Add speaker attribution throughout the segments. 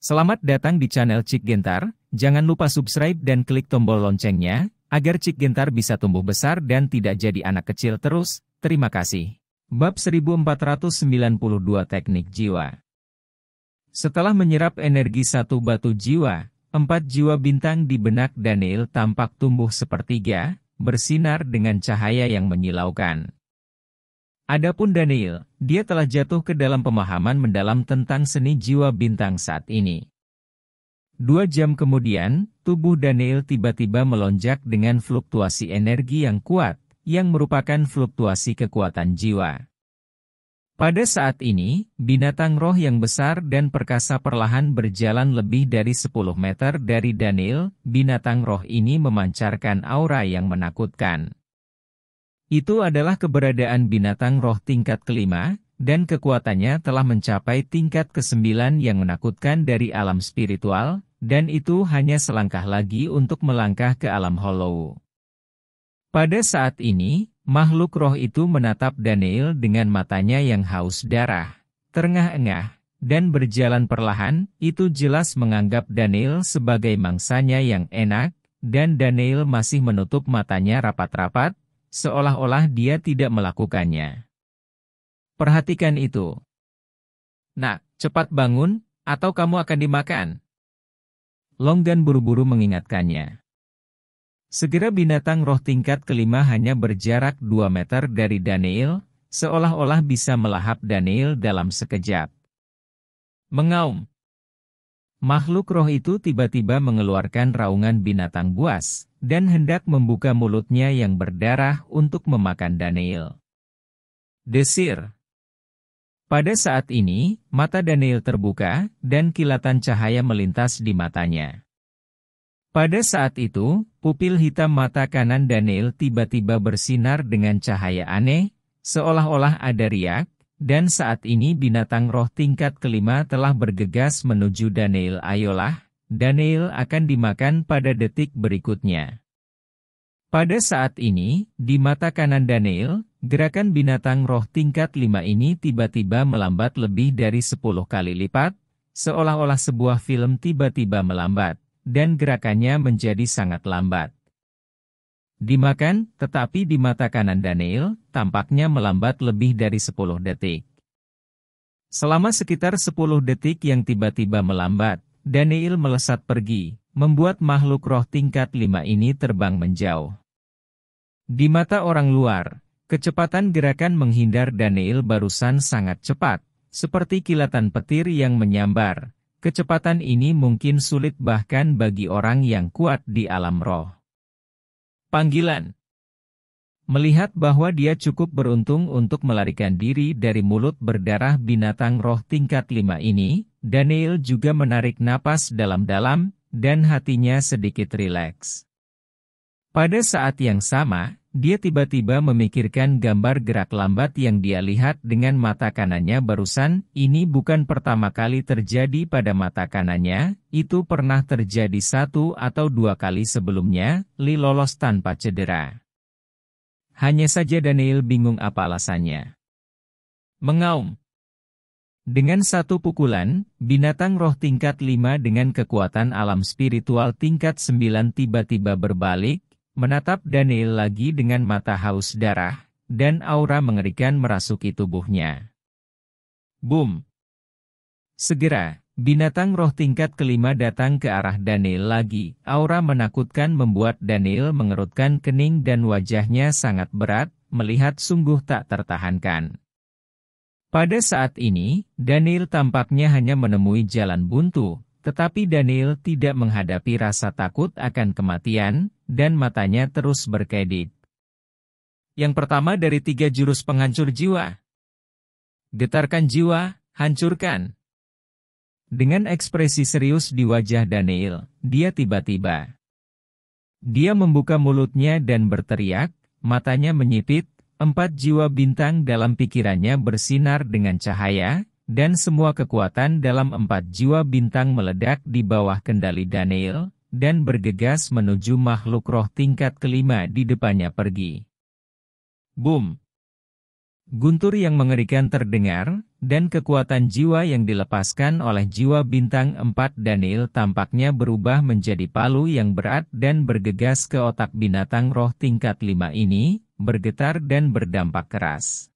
Speaker 1: Selamat datang di channel Cik Gentar, jangan lupa subscribe dan klik tombol loncengnya, agar Cik Gentar bisa tumbuh besar dan tidak jadi anak kecil terus, terima kasih. Bab 1492 Teknik Jiwa Setelah menyerap energi satu batu jiwa, empat jiwa bintang di benak Daniel tampak tumbuh sepertiga, bersinar dengan cahaya yang menyilaukan. Adapun Daniel, dia telah jatuh ke dalam pemahaman mendalam tentang seni jiwa bintang saat ini. Dua jam kemudian, tubuh Daniel tiba-tiba melonjak dengan fluktuasi energi yang kuat, yang merupakan fluktuasi kekuatan jiwa. Pada saat ini, binatang roh yang besar dan perkasa perlahan berjalan lebih dari 10 meter dari Daniel, binatang roh ini memancarkan aura yang menakutkan. Itu adalah keberadaan binatang roh tingkat kelima, dan kekuatannya telah mencapai tingkat kesembilan yang menakutkan dari alam spiritual, dan itu hanya selangkah lagi untuk melangkah ke alam hollow. Pada saat ini, makhluk roh itu menatap Daniel dengan matanya yang haus darah, terengah-engah, dan berjalan perlahan, itu jelas menganggap Daniel sebagai mangsanya yang enak, dan Daniel masih menutup matanya rapat-rapat, seolah-olah dia tidak melakukannya. Perhatikan itu. Nak, cepat bangun, atau kamu akan dimakan. Longgan buru-buru mengingatkannya. Segera binatang roh tingkat kelima hanya berjarak 2 meter dari Daniel, seolah-olah bisa melahap Daniel dalam sekejap. Mengaum. Makhluk roh itu tiba-tiba mengeluarkan raungan binatang buas, dan hendak membuka mulutnya yang berdarah untuk memakan Daniel. Desir Pada saat ini, mata Daniel terbuka, dan kilatan cahaya melintas di matanya. Pada saat itu, pupil hitam mata kanan Daniel tiba-tiba bersinar dengan cahaya aneh, seolah-olah ada riak, dan saat ini binatang roh tingkat kelima telah bergegas menuju Daniel Ayolah, Daniel akan dimakan pada detik berikutnya. Pada saat ini, di mata kanan Daniel, gerakan binatang roh tingkat 5 ini tiba-tiba melambat lebih dari 10 kali lipat, seolah-olah sebuah film tiba-tiba melambat, dan gerakannya menjadi sangat lambat. Dimakan, tetapi di mata kanan Daniel, tampaknya melambat lebih dari 10 detik. Selama sekitar 10 detik yang tiba-tiba melambat, Daniel melesat pergi, membuat makhluk roh tingkat lima ini terbang menjauh. Di mata orang luar, kecepatan gerakan menghindar Daniel barusan sangat cepat, seperti kilatan petir yang menyambar. Kecepatan ini mungkin sulit bahkan bagi orang yang kuat di alam roh. Panggilan Melihat bahwa dia cukup beruntung untuk melarikan diri dari mulut berdarah binatang roh tingkat lima ini, Daniel juga menarik napas dalam-dalam, dan hatinya sedikit rileks. Pada saat yang sama, dia tiba-tiba memikirkan gambar gerak lambat yang dia lihat dengan mata kanannya barusan, ini bukan pertama kali terjadi pada mata kanannya, itu pernah terjadi satu atau dua kali sebelumnya, Li lolos tanpa cedera. Hanya saja Daniel bingung apa alasannya. Mengaum, dengan satu pukulan, binatang roh tingkat 5 dengan kekuatan alam spiritual tingkat 9 tiba-tiba berbalik, menatap Daniel lagi dengan mata haus darah, dan aura mengerikan merasuki tubuhnya. Boom! Segera, binatang roh tingkat kelima datang ke arah Daniel lagi. Aura menakutkan membuat Daniel mengerutkan kening dan wajahnya sangat berat, melihat sungguh tak tertahankan. Pada saat ini, Daniel tampaknya hanya menemui jalan buntu, tetapi Daniel tidak menghadapi rasa takut akan kematian, dan matanya terus berkedip. Yang pertama dari tiga jurus penghancur jiwa. Getarkan jiwa, hancurkan. Dengan ekspresi serius di wajah Daniel, dia tiba-tiba. Dia membuka mulutnya dan berteriak, matanya menyipit, Empat jiwa bintang dalam pikirannya bersinar dengan cahaya, dan semua kekuatan dalam empat jiwa bintang meledak di bawah kendali Daniel, dan bergegas menuju makhluk roh tingkat kelima di depannya pergi. Boom! Guntur yang mengerikan terdengar, dan kekuatan jiwa yang dilepaskan oleh jiwa bintang empat Daniel tampaknya berubah menjadi palu yang berat dan bergegas ke otak binatang roh tingkat lima ini, bergetar dan berdampak keras.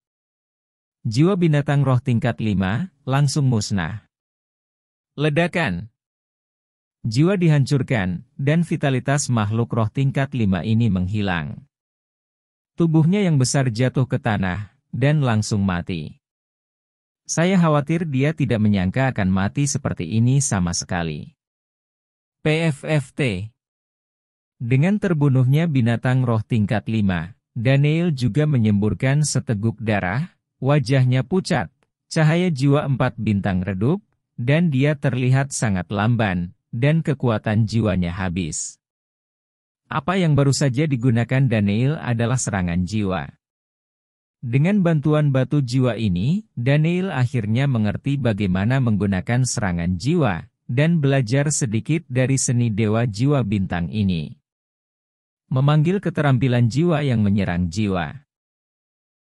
Speaker 1: Jiwa binatang roh tingkat 5, langsung musnah. Ledakan Jiwa dihancurkan, dan vitalitas makhluk roh tingkat 5 ini menghilang. Tubuhnya yang besar jatuh ke tanah, dan langsung mati. Saya khawatir dia tidak menyangka akan mati seperti ini sama sekali. PFFT Dengan terbunuhnya binatang roh tingkat 5, Daniel juga menyemburkan seteguk darah, wajahnya pucat, cahaya jiwa empat bintang redup, dan dia terlihat sangat lamban, dan kekuatan jiwanya habis. Apa yang baru saja digunakan Daniel adalah serangan jiwa. Dengan bantuan batu jiwa ini, Daniel akhirnya mengerti bagaimana menggunakan serangan jiwa, dan belajar sedikit dari seni dewa jiwa bintang ini memanggil keterampilan jiwa yang menyerang jiwa.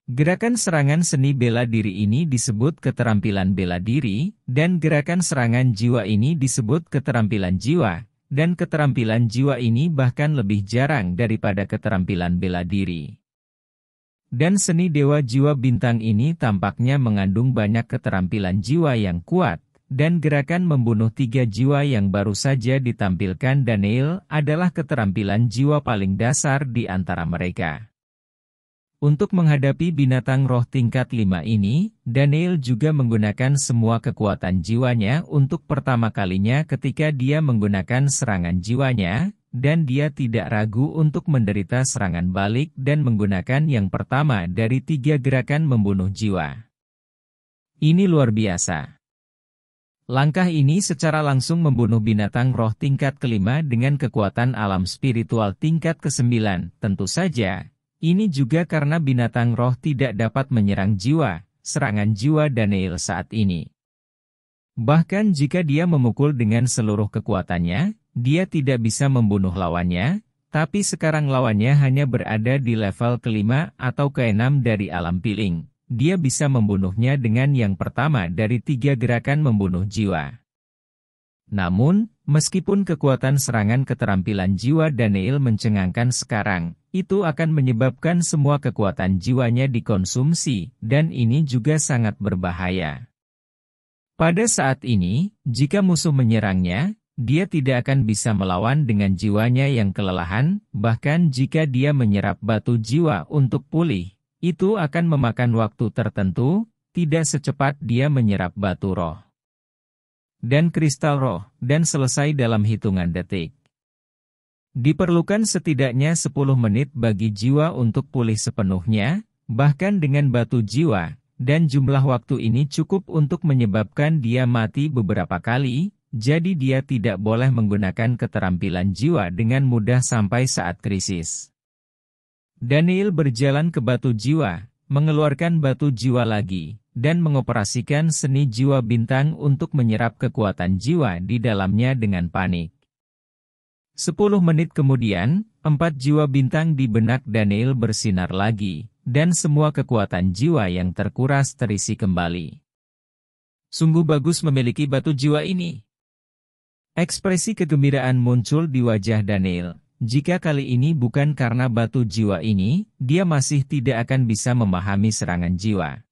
Speaker 1: Gerakan serangan seni bela diri ini disebut keterampilan bela diri, dan gerakan serangan jiwa ini disebut keterampilan jiwa, dan keterampilan jiwa ini bahkan lebih jarang daripada keterampilan bela diri. Dan seni dewa jiwa bintang ini tampaknya mengandung banyak keterampilan jiwa yang kuat, dan gerakan membunuh tiga jiwa yang baru saja ditampilkan Daniel adalah keterampilan jiwa paling dasar di antara mereka. Untuk menghadapi binatang roh tingkat lima ini, Daniel juga menggunakan semua kekuatan jiwanya untuk pertama kalinya ketika dia menggunakan serangan jiwanya, dan dia tidak ragu untuk menderita serangan balik dan menggunakan yang pertama dari tiga gerakan membunuh jiwa. Ini luar biasa. Langkah ini secara langsung membunuh binatang roh tingkat kelima dengan kekuatan alam spiritual tingkat kesembilan. Tentu saja, ini juga karena binatang roh tidak dapat menyerang jiwa, serangan jiwa Daniel saat ini. Bahkan jika dia memukul dengan seluruh kekuatannya, dia tidak bisa membunuh lawannya, tapi sekarang lawannya hanya berada di level kelima atau keenam dari alam piling dia bisa membunuhnya dengan yang pertama dari tiga gerakan membunuh jiwa. Namun, meskipun kekuatan serangan keterampilan jiwa Daniel mencengangkan sekarang, itu akan menyebabkan semua kekuatan jiwanya dikonsumsi, dan ini juga sangat berbahaya. Pada saat ini, jika musuh menyerangnya, dia tidak akan bisa melawan dengan jiwanya yang kelelahan, bahkan jika dia menyerap batu jiwa untuk pulih, itu akan memakan waktu tertentu, tidak secepat dia menyerap batu roh dan kristal roh, dan selesai dalam hitungan detik. Diperlukan setidaknya 10 menit bagi jiwa untuk pulih sepenuhnya, bahkan dengan batu jiwa, dan jumlah waktu ini cukup untuk menyebabkan dia mati beberapa kali, jadi dia tidak boleh menggunakan keterampilan jiwa dengan mudah sampai saat krisis. Daniel berjalan ke batu jiwa, mengeluarkan batu jiwa lagi, dan mengoperasikan seni jiwa bintang untuk menyerap kekuatan jiwa di dalamnya dengan panik. Sepuluh menit kemudian, empat jiwa bintang di benak Daniel bersinar lagi, dan semua kekuatan jiwa yang terkuras terisi kembali. Sungguh bagus memiliki batu jiwa ini. Ekspresi kegembiraan muncul di wajah Daniel, jika kali ini bukan karena batu jiwa ini, dia masih tidak akan bisa memahami serangan jiwa.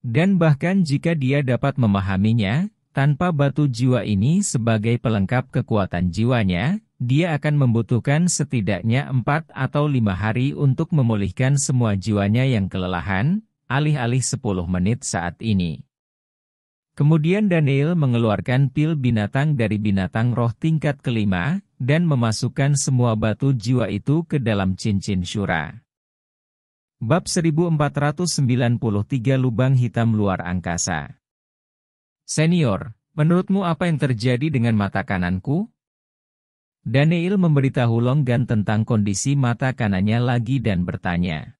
Speaker 1: Dan bahkan jika dia dapat memahaminya, tanpa batu jiwa ini sebagai pelengkap kekuatan jiwanya, dia akan membutuhkan setidaknya empat atau lima hari untuk memulihkan semua jiwanya yang kelelahan, alih-alih 10 menit saat ini. Kemudian Daniel mengeluarkan pil binatang dari binatang roh tingkat kelima, dan memasukkan semua batu jiwa itu ke dalam cincin syura. Bab 1493 Lubang Hitam Luar Angkasa Senior, menurutmu apa yang terjadi dengan mata kananku? Daniel memberitahu Longgan tentang kondisi mata kanannya lagi dan bertanya.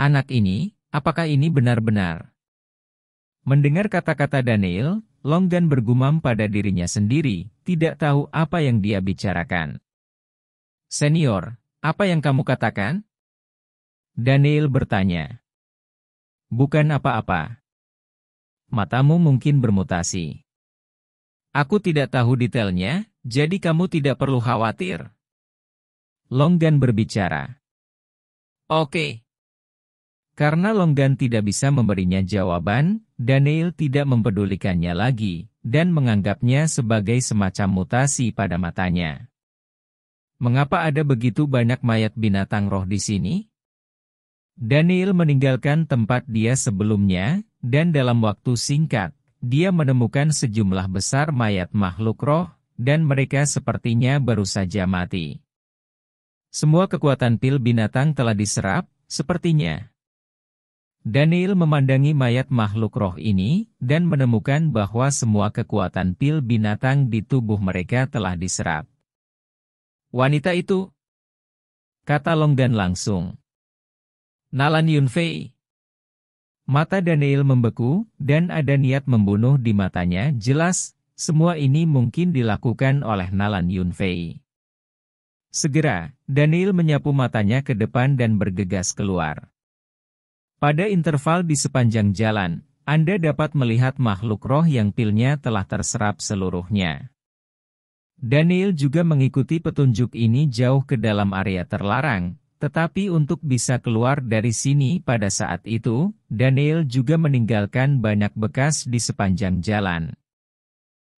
Speaker 1: Anak ini, apakah ini benar-benar? Mendengar kata-kata Daniel, Longgan bergumam pada dirinya sendiri, tidak tahu apa yang dia bicarakan. Senior, apa yang kamu katakan? Daniel bertanya. Bukan apa-apa. Matamu mungkin bermutasi. Aku tidak tahu detailnya, jadi kamu tidak perlu khawatir. Longgan berbicara. Oke, karena Longgan tidak bisa memberinya jawaban, Daniel tidak mempedulikannya lagi, dan menganggapnya sebagai semacam mutasi pada matanya. Mengapa ada begitu banyak mayat binatang roh di sini? Daniel meninggalkan tempat dia sebelumnya, dan dalam waktu singkat, dia menemukan sejumlah besar mayat makhluk roh, dan mereka sepertinya baru saja mati. Semua kekuatan pil binatang telah diserap, sepertinya. Daniel memandangi mayat makhluk roh ini, dan menemukan bahwa semua kekuatan pil binatang di tubuh mereka telah diserap. Wanita itu? Kata Longgan langsung. Nalan Yunfei. Mata Daniel membeku, dan ada niat membunuh di matanya, jelas, semua ini mungkin dilakukan oleh Nalan Yunfei. Segera, Daniel menyapu matanya ke depan dan bergegas keluar. Pada interval di sepanjang jalan, Anda dapat melihat makhluk roh yang pilnya telah terserap seluruhnya. Daniel juga mengikuti petunjuk ini jauh ke dalam area terlarang, tetapi untuk bisa keluar dari sini pada saat itu, Daniel juga meninggalkan banyak bekas di sepanjang jalan.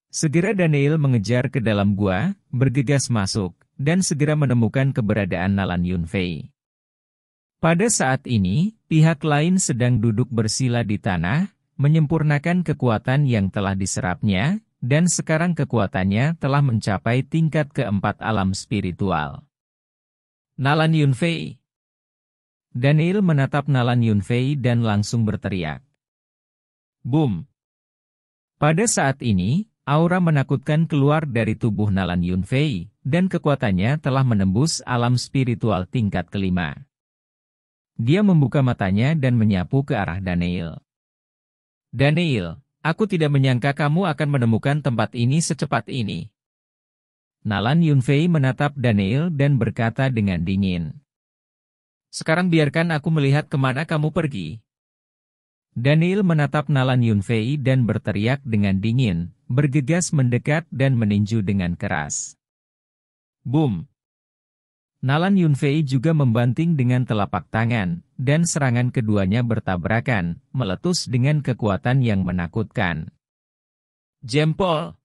Speaker 1: Segera Daniel mengejar ke dalam gua, bergegas masuk, dan segera menemukan keberadaan Nalan Yunfei. Pada saat ini, pihak lain sedang duduk bersila di tanah, menyempurnakan kekuatan yang telah diserapnya, dan sekarang kekuatannya telah mencapai tingkat keempat alam spiritual. Nalan Yunfei Daniel menatap Nalan Yunfei dan langsung berteriak. Boom! Pada saat ini, aura menakutkan keluar dari tubuh Nalan Yunfei, dan kekuatannya telah menembus alam spiritual tingkat kelima. Dia membuka matanya dan menyapu ke arah Daniel. Daniel, aku tidak menyangka kamu akan menemukan tempat ini secepat ini. Nalan Yunfei menatap Daniel dan berkata dengan dingin. Sekarang biarkan aku melihat kemana kamu pergi. Daniel menatap Nalan Yunfei dan berteriak dengan dingin, bergegas mendekat dan meninju dengan keras. Boom! Nalan Yunfei juga membanting dengan telapak tangan, dan serangan keduanya bertabrakan, meletus dengan kekuatan yang menakutkan. Jempol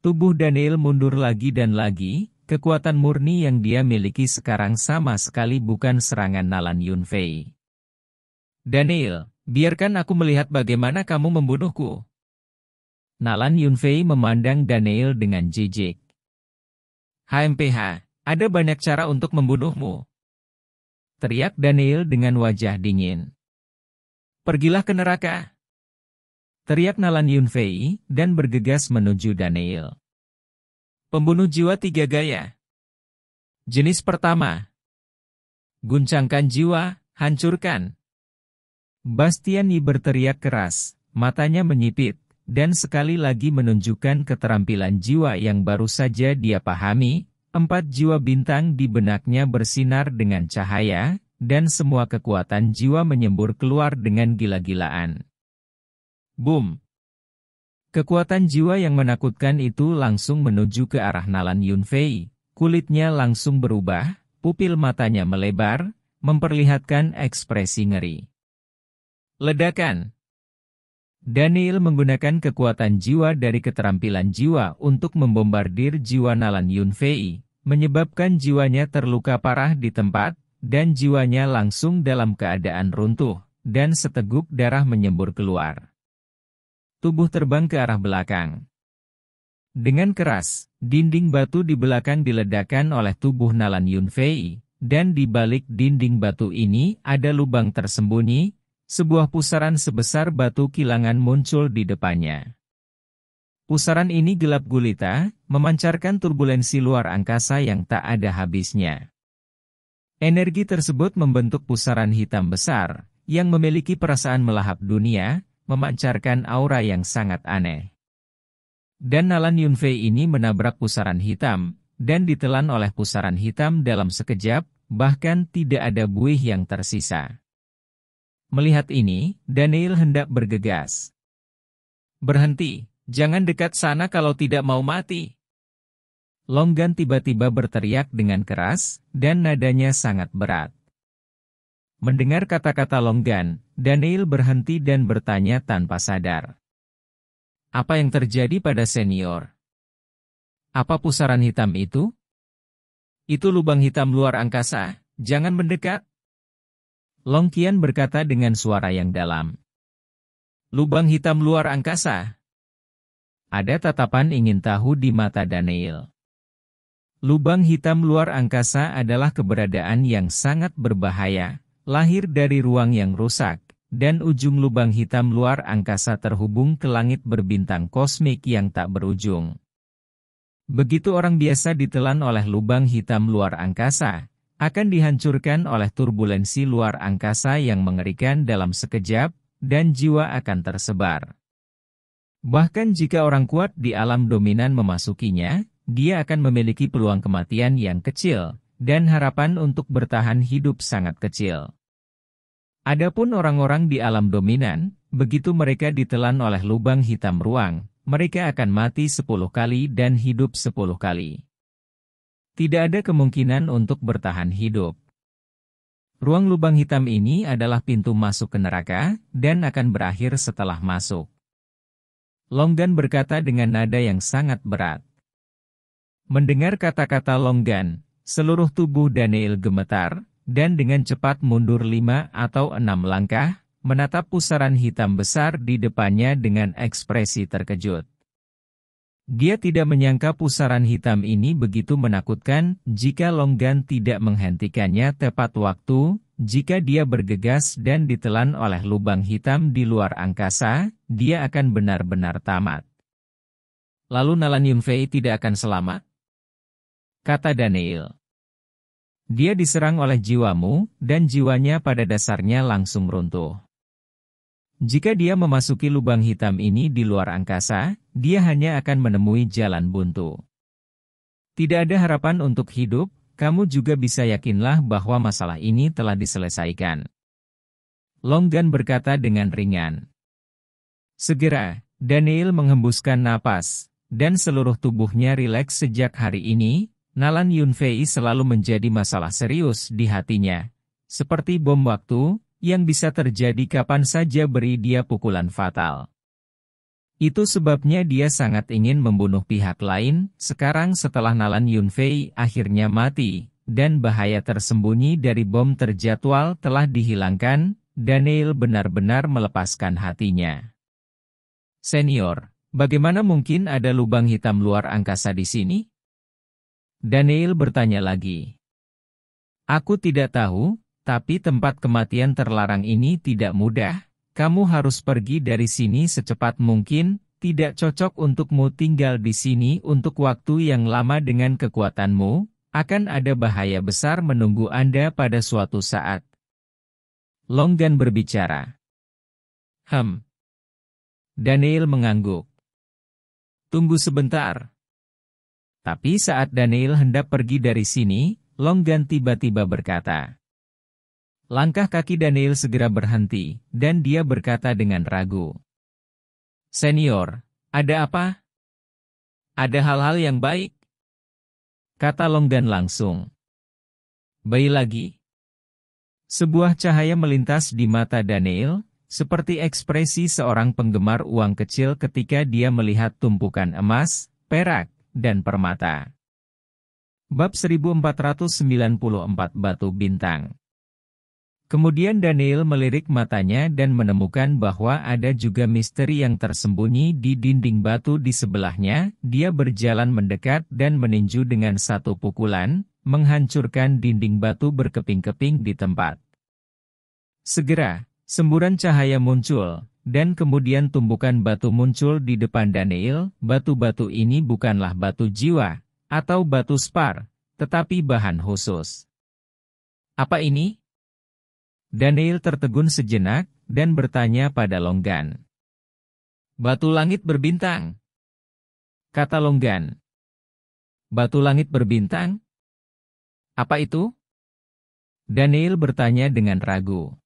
Speaker 1: Tubuh Daniel mundur lagi dan lagi, kekuatan murni yang dia miliki sekarang sama sekali bukan serangan Nalan Yunfei. Daniel, biarkan aku melihat bagaimana kamu membunuhku. Nalan Yunfei memandang Daniel dengan jijik. HMPH ada banyak cara untuk membunuhmu. Teriak Daniel dengan wajah dingin. Pergilah ke neraka. Teriak Nalan Yunfei dan bergegas menuju Daniel. Pembunuh jiwa tiga gaya. Jenis pertama. Guncangkan jiwa, hancurkan. Bastiani berteriak keras, matanya menyipit, dan sekali lagi menunjukkan keterampilan jiwa yang baru saja dia pahami, Empat jiwa bintang di benaknya bersinar dengan cahaya, dan semua kekuatan jiwa menyembur keluar dengan gila-gilaan. Boom! Kekuatan jiwa yang menakutkan itu langsung menuju ke arah Nalan Yunfei. Kulitnya langsung berubah, pupil matanya melebar, memperlihatkan ekspresi ngeri. Ledakan Daniel menggunakan kekuatan jiwa dari keterampilan jiwa untuk membombardir jiwa Nalan Yunfei, menyebabkan jiwanya terluka parah di tempat, dan jiwanya langsung dalam keadaan runtuh, dan seteguk darah menyembur keluar. Tubuh terbang ke arah belakang. Dengan keras, dinding batu di belakang diledakkan oleh tubuh Nalan Yunfei, dan di balik dinding batu ini ada lubang tersembunyi, sebuah pusaran sebesar batu kilangan muncul di depannya. Pusaran ini gelap gulita, memancarkan turbulensi luar angkasa yang tak ada habisnya. Energi tersebut membentuk pusaran hitam besar, yang memiliki perasaan melahap dunia, memancarkan aura yang sangat aneh. Dan Nalan Yunfei ini menabrak pusaran hitam, dan ditelan oleh pusaran hitam dalam sekejap, bahkan tidak ada buih yang tersisa. Melihat ini, Daniel hendak bergegas. Berhenti, Jangan dekat sana kalau tidak mau mati. Longgan tiba-tiba berteriak dengan keras, dan nadanya sangat berat. Mendengar kata-kata Longgan, Daniel berhenti dan bertanya tanpa sadar. Apa yang terjadi pada senior? Apa pusaran hitam itu? Itu lubang hitam luar angkasa, jangan mendekat. Longkian berkata dengan suara yang dalam. Lubang hitam luar angkasa, ada tatapan ingin tahu di mata Daniel. Lubang hitam luar angkasa adalah keberadaan yang sangat berbahaya, lahir dari ruang yang rusak, dan ujung lubang hitam luar angkasa terhubung ke langit berbintang kosmik yang tak berujung. Begitu orang biasa ditelan oleh lubang hitam luar angkasa, akan dihancurkan oleh turbulensi luar angkasa yang mengerikan dalam sekejap, dan jiwa akan tersebar. Bahkan jika orang kuat di alam dominan memasukinya, dia akan memiliki peluang kematian yang kecil, dan harapan untuk bertahan hidup sangat kecil. Adapun orang-orang di alam dominan, begitu mereka ditelan oleh lubang hitam ruang, mereka akan mati sepuluh kali dan hidup sepuluh kali. Tidak ada kemungkinan untuk bertahan hidup. Ruang lubang hitam ini adalah pintu masuk ke neraka, dan akan berakhir setelah masuk. Longgan berkata dengan nada yang sangat berat. Mendengar kata-kata Longgan, seluruh tubuh Daniel gemetar, dan dengan cepat mundur lima atau enam langkah, menatap pusaran hitam besar di depannya dengan ekspresi terkejut. Dia tidak menyangka pusaran hitam ini begitu menakutkan, jika Longgan tidak menghentikannya tepat waktu, jika dia bergegas dan ditelan oleh lubang hitam di luar angkasa, dia akan benar-benar tamat. Lalu Nalan Yunfei tidak akan selamat? Kata Daniel. Dia diserang oleh jiwamu, dan jiwanya pada dasarnya langsung runtuh. Jika dia memasuki lubang hitam ini di luar angkasa, dia hanya akan menemui jalan buntu. Tidak ada harapan untuk hidup, kamu juga bisa yakinlah bahwa masalah ini telah diselesaikan. Longgan berkata dengan ringan. Segera, Daniel menghembuskan napas, dan seluruh tubuhnya rileks sejak hari ini, Nalan Yunfei selalu menjadi masalah serius di hatinya. Seperti bom waktu, yang bisa terjadi kapan saja beri dia pukulan fatal. Itu sebabnya dia sangat ingin membunuh pihak lain, sekarang setelah Nalan Yunfei akhirnya mati, dan bahaya tersembunyi dari bom terjadwal telah dihilangkan, Daniel benar-benar melepaskan hatinya. Senior, bagaimana mungkin ada lubang hitam luar angkasa di sini? Daniel bertanya lagi. Aku tidak tahu, tapi tempat kematian terlarang ini tidak mudah, kamu harus pergi dari sini secepat mungkin, tidak cocok untukmu tinggal di sini untuk waktu yang lama dengan kekuatanmu, akan ada bahaya besar menunggu Anda pada suatu saat. Longgan berbicara. Hem. Daniel mengangguk. Tunggu sebentar. Tapi saat Daniel hendak pergi dari sini, Longgan tiba-tiba berkata, Langkah kaki Daniel segera berhenti, dan dia berkata dengan ragu. Senior, ada apa? Ada hal-hal yang baik? Kata Longgan langsung. Bayi lagi? Sebuah cahaya melintas di mata Daniel, seperti ekspresi seorang penggemar uang kecil ketika dia melihat tumpukan emas, perak, dan permata. Bab 1494 Batu Bintang Kemudian Daniel melirik matanya dan menemukan bahwa ada juga misteri yang tersembunyi di dinding batu di sebelahnya. Dia berjalan mendekat dan meninju dengan satu pukulan, menghancurkan dinding batu berkeping-keping di tempat. Segera, semburan cahaya muncul, dan kemudian tumbukan batu muncul di depan Daniel. Batu-batu ini bukanlah batu jiwa, atau batu spar, tetapi bahan khusus. Apa ini? Daniel tertegun sejenak dan bertanya pada Longgan. Batu langit berbintang. Kata Longgan. Batu langit berbintang? Apa itu? Daniel bertanya dengan ragu.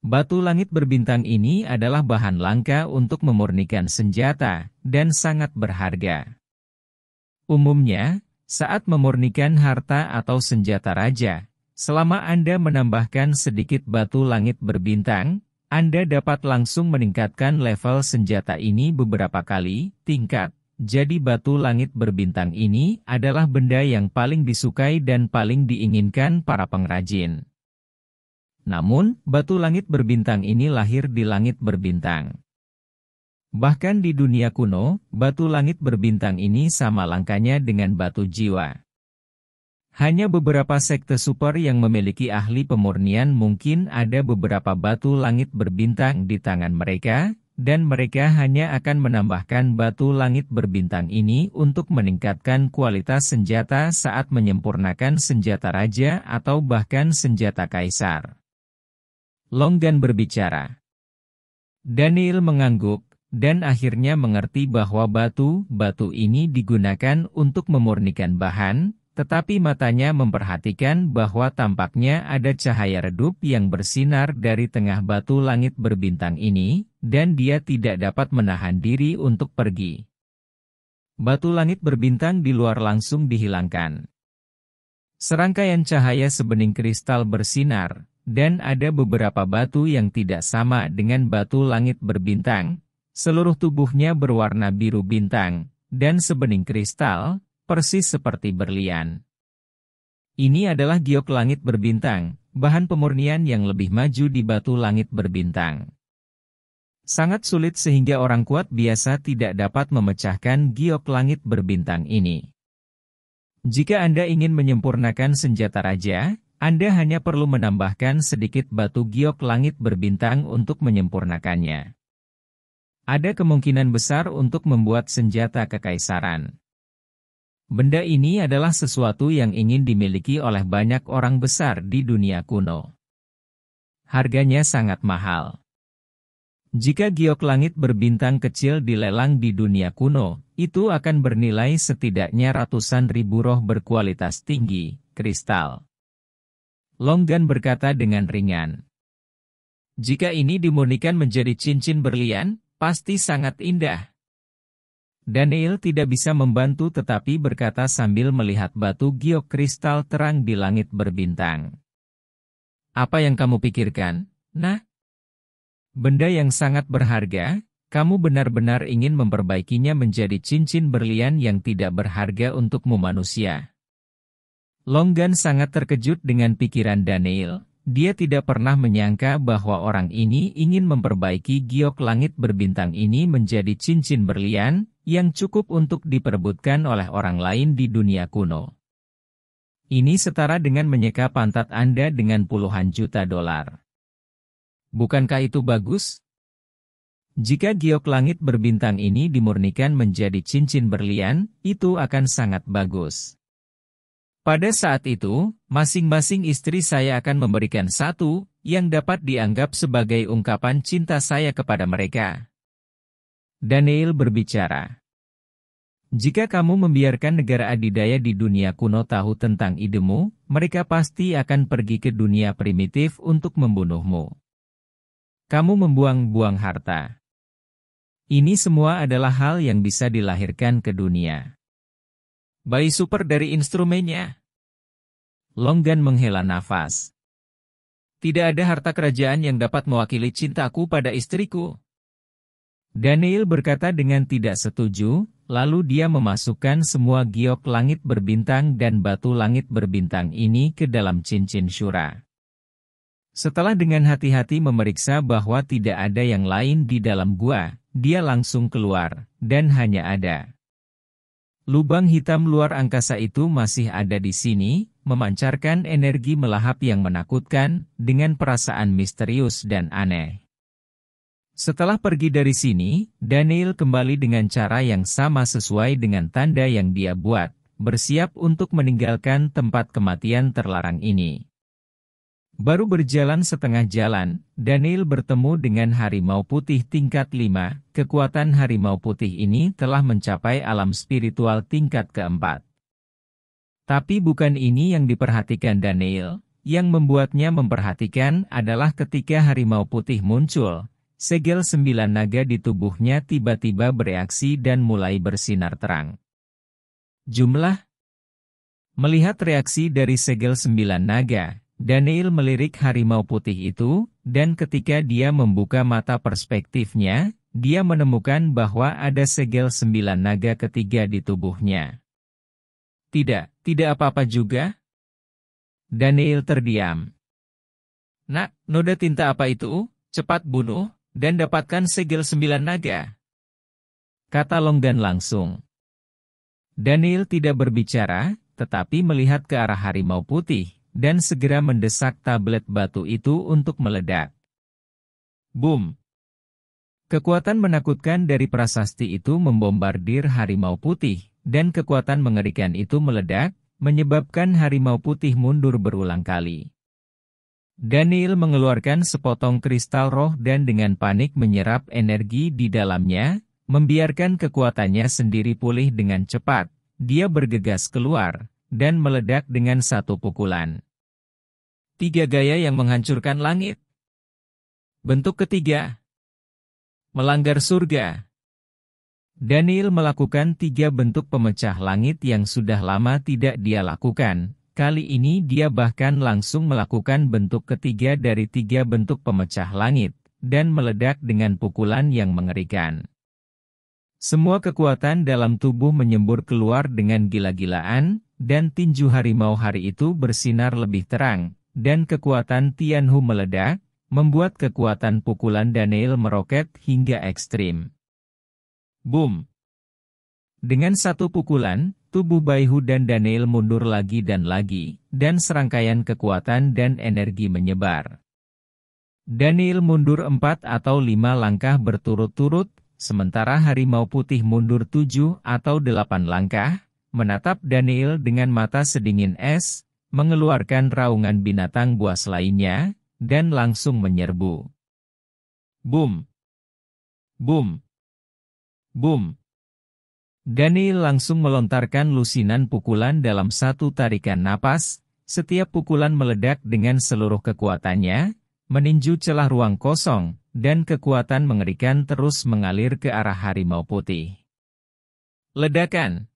Speaker 1: Batu langit berbintang ini adalah bahan langka untuk memurnikan senjata dan sangat berharga. Umumnya, saat memurnikan harta atau senjata raja, Selama Anda menambahkan sedikit batu langit berbintang, Anda dapat langsung meningkatkan level senjata ini beberapa kali, tingkat. Jadi batu langit berbintang ini adalah benda yang paling disukai dan paling diinginkan para pengrajin. Namun, batu langit berbintang ini lahir di langit berbintang. Bahkan di dunia kuno, batu langit berbintang ini sama langkanya dengan batu jiwa. Hanya beberapa sekte super yang memiliki ahli pemurnian mungkin ada beberapa batu langit berbintang di tangan mereka, dan mereka hanya akan menambahkan batu langit berbintang ini untuk meningkatkan kualitas senjata saat menyempurnakan senjata raja atau bahkan senjata kaisar. Longgan berbicara. Daniel mengangguk, dan akhirnya mengerti bahwa batu-batu ini digunakan untuk memurnikan bahan, tetapi matanya memperhatikan bahwa tampaknya ada cahaya redup yang bersinar dari tengah batu langit berbintang ini, dan dia tidak dapat menahan diri untuk pergi. Batu langit berbintang di luar langsung dihilangkan. Serangkaian cahaya sebening kristal bersinar, dan ada beberapa batu yang tidak sama dengan batu langit berbintang. Seluruh tubuhnya berwarna biru bintang, dan sebening kristal, persis seperti berlian. Ini adalah giok langit berbintang, bahan pemurnian yang lebih maju di batu langit berbintang. Sangat sulit sehingga orang kuat biasa tidak dapat memecahkan giok langit berbintang ini. Jika Anda ingin menyempurnakan senjata raja, Anda hanya perlu menambahkan sedikit batu giok langit berbintang untuk menyempurnakannya. Ada kemungkinan besar untuk membuat senjata kekaisaran. Benda ini adalah sesuatu yang ingin dimiliki oleh banyak orang besar di dunia kuno. Harganya sangat mahal. Jika giok langit berbintang kecil dilelang di dunia kuno, itu akan bernilai setidaknya ratusan ribu roh berkualitas tinggi, kristal. Longgan berkata dengan ringan. Jika ini dimurnikan menjadi cincin berlian, pasti sangat indah. Daniel tidak bisa membantu tetapi berkata sambil melihat batu giok kristal terang di langit berbintang. Apa yang kamu pikirkan? Nah, benda yang sangat berharga, kamu benar-benar ingin memperbaikinya menjadi cincin berlian yang tidak berharga untukmu manusia. Longgan sangat terkejut dengan pikiran Daniel. Dia tidak pernah menyangka bahwa orang ini ingin memperbaiki giok langit berbintang ini menjadi cincin berlian, yang cukup untuk diperebutkan oleh orang lain di dunia kuno. Ini setara dengan menyeka pantat Anda dengan puluhan juta dolar. Bukankah itu bagus? Jika giok langit berbintang ini dimurnikan menjadi cincin berlian, itu akan sangat bagus. Pada saat itu, masing-masing istri saya akan memberikan satu, yang dapat dianggap sebagai ungkapan cinta saya kepada mereka. Daniel berbicara. Jika kamu membiarkan negara adidaya di dunia kuno tahu tentang idemu, mereka pasti akan pergi ke dunia primitif untuk membunuhmu. Kamu membuang-buang harta. Ini semua adalah hal yang bisa dilahirkan ke dunia. Bayi super dari instrumennya. Longgan menghela nafas. Tidak ada harta kerajaan yang dapat mewakili cintaku pada istriku. Daniel berkata dengan tidak setuju, Lalu dia memasukkan semua giok langit berbintang dan batu langit berbintang ini ke dalam cincin syura. Setelah dengan hati-hati memeriksa bahwa tidak ada yang lain di dalam gua, dia langsung keluar, dan hanya ada. Lubang hitam luar angkasa itu masih ada di sini, memancarkan energi melahap yang menakutkan, dengan perasaan misterius dan aneh. Setelah pergi dari sini, Daniel kembali dengan cara yang sama sesuai dengan tanda yang dia buat, bersiap untuk meninggalkan tempat kematian terlarang ini. Baru berjalan setengah jalan, Daniel bertemu dengan harimau putih tingkat 5. Kekuatan harimau putih ini telah mencapai alam spiritual tingkat keempat. Tapi bukan ini yang diperhatikan Daniel, yang membuatnya memperhatikan adalah ketika harimau putih muncul, Segel sembilan naga di tubuhnya tiba-tiba bereaksi dan mulai bersinar terang. Jumlah Melihat reaksi dari segel sembilan naga, Daniel melirik harimau putih itu, dan ketika dia membuka mata perspektifnya, dia menemukan bahwa ada segel sembilan naga ketiga di tubuhnya. Tidak, tidak apa-apa juga. Daniel terdiam. Nak, noda tinta apa itu? Cepat bunuh dan dapatkan segel sembilan naga. Kata Longgan langsung. Daniel tidak berbicara, tetapi melihat ke arah harimau putih, dan segera mendesak tablet batu itu untuk meledak. Boom! Kekuatan menakutkan dari prasasti itu membombardir harimau putih, dan kekuatan mengerikan itu meledak, menyebabkan harimau putih mundur berulang kali. Daniel mengeluarkan sepotong kristal roh dan dengan panik menyerap energi di dalamnya, membiarkan kekuatannya sendiri pulih dengan cepat. Dia bergegas keluar, dan meledak dengan satu pukulan. Tiga gaya yang menghancurkan langit. Bentuk ketiga. Melanggar surga. Daniel melakukan tiga bentuk pemecah langit yang sudah lama tidak dia lakukan, Kali ini dia bahkan langsung melakukan bentuk ketiga dari tiga bentuk pemecah langit, dan meledak dengan pukulan yang mengerikan. Semua kekuatan dalam tubuh menyembur keluar dengan gila-gilaan, dan tinju harimau hari itu bersinar lebih terang, dan kekuatan Tianhu meledak, membuat kekuatan pukulan Daniel meroket hingga ekstrim. Boom! Dengan satu pukulan, tubuh Baihu dan Daniel mundur lagi dan lagi, dan serangkaian kekuatan dan energi menyebar. Daniel mundur empat atau lima langkah berturut-turut, sementara harimau putih mundur tujuh atau delapan langkah, menatap Daniel dengan mata sedingin es, mengeluarkan raungan binatang buas lainnya, dan langsung menyerbu. Boom! Boom! Boom! Gani langsung melontarkan lusinan pukulan dalam satu tarikan napas, setiap pukulan meledak dengan seluruh kekuatannya, meninju celah ruang kosong, dan kekuatan mengerikan terus mengalir ke arah harimau putih. Ledakan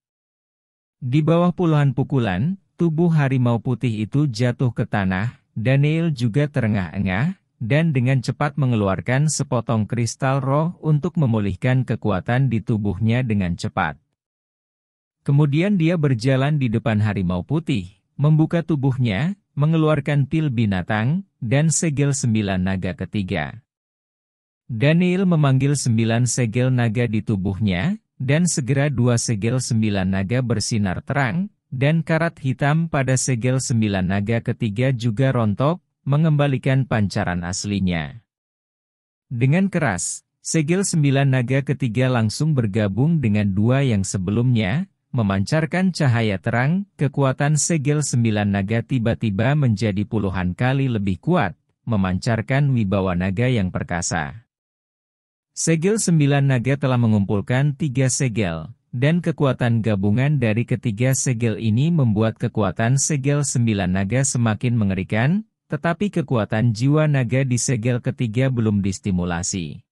Speaker 1: Di bawah puluhan pukulan, tubuh harimau putih itu jatuh ke tanah, Daniel juga terengah-engah, dan dengan cepat mengeluarkan sepotong kristal roh untuk memulihkan kekuatan di tubuhnya dengan cepat. Kemudian dia berjalan di depan harimau putih, membuka tubuhnya, mengeluarkan pil binatang, dan segel sembilan naga ketiga. Daniel memanggil sembilan segel naga di tubuhnya, dan segera dua segel sembilan naga bersinar terang, dan karat hitam pada segel sembilan naga ketiga juga rontok, mengembalikan pancaran aslinya. Dengan keras, segel sembilan naga ketiga langsung bergabung dengan dua yang sebelumnya, memancarkan cahaya terang, kekuatan segel sembilan naga tiba-tiba menjadi puluhan kali lebih kuat, memancarkan wibawa naga yang perkasa. Segel sembilan naga telah mengumpulkan tiga segel, dan kekuatan gabungan dari ketiga segel ini membuat kekuatan segel sembilan naga semakin mengerikan, tetapi kekuatan jiwa naga di segel ketiga belum distimulasi.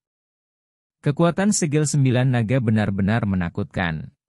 Speaker 1: Kekuatan segel sembilan naga benar-benar menakutkan.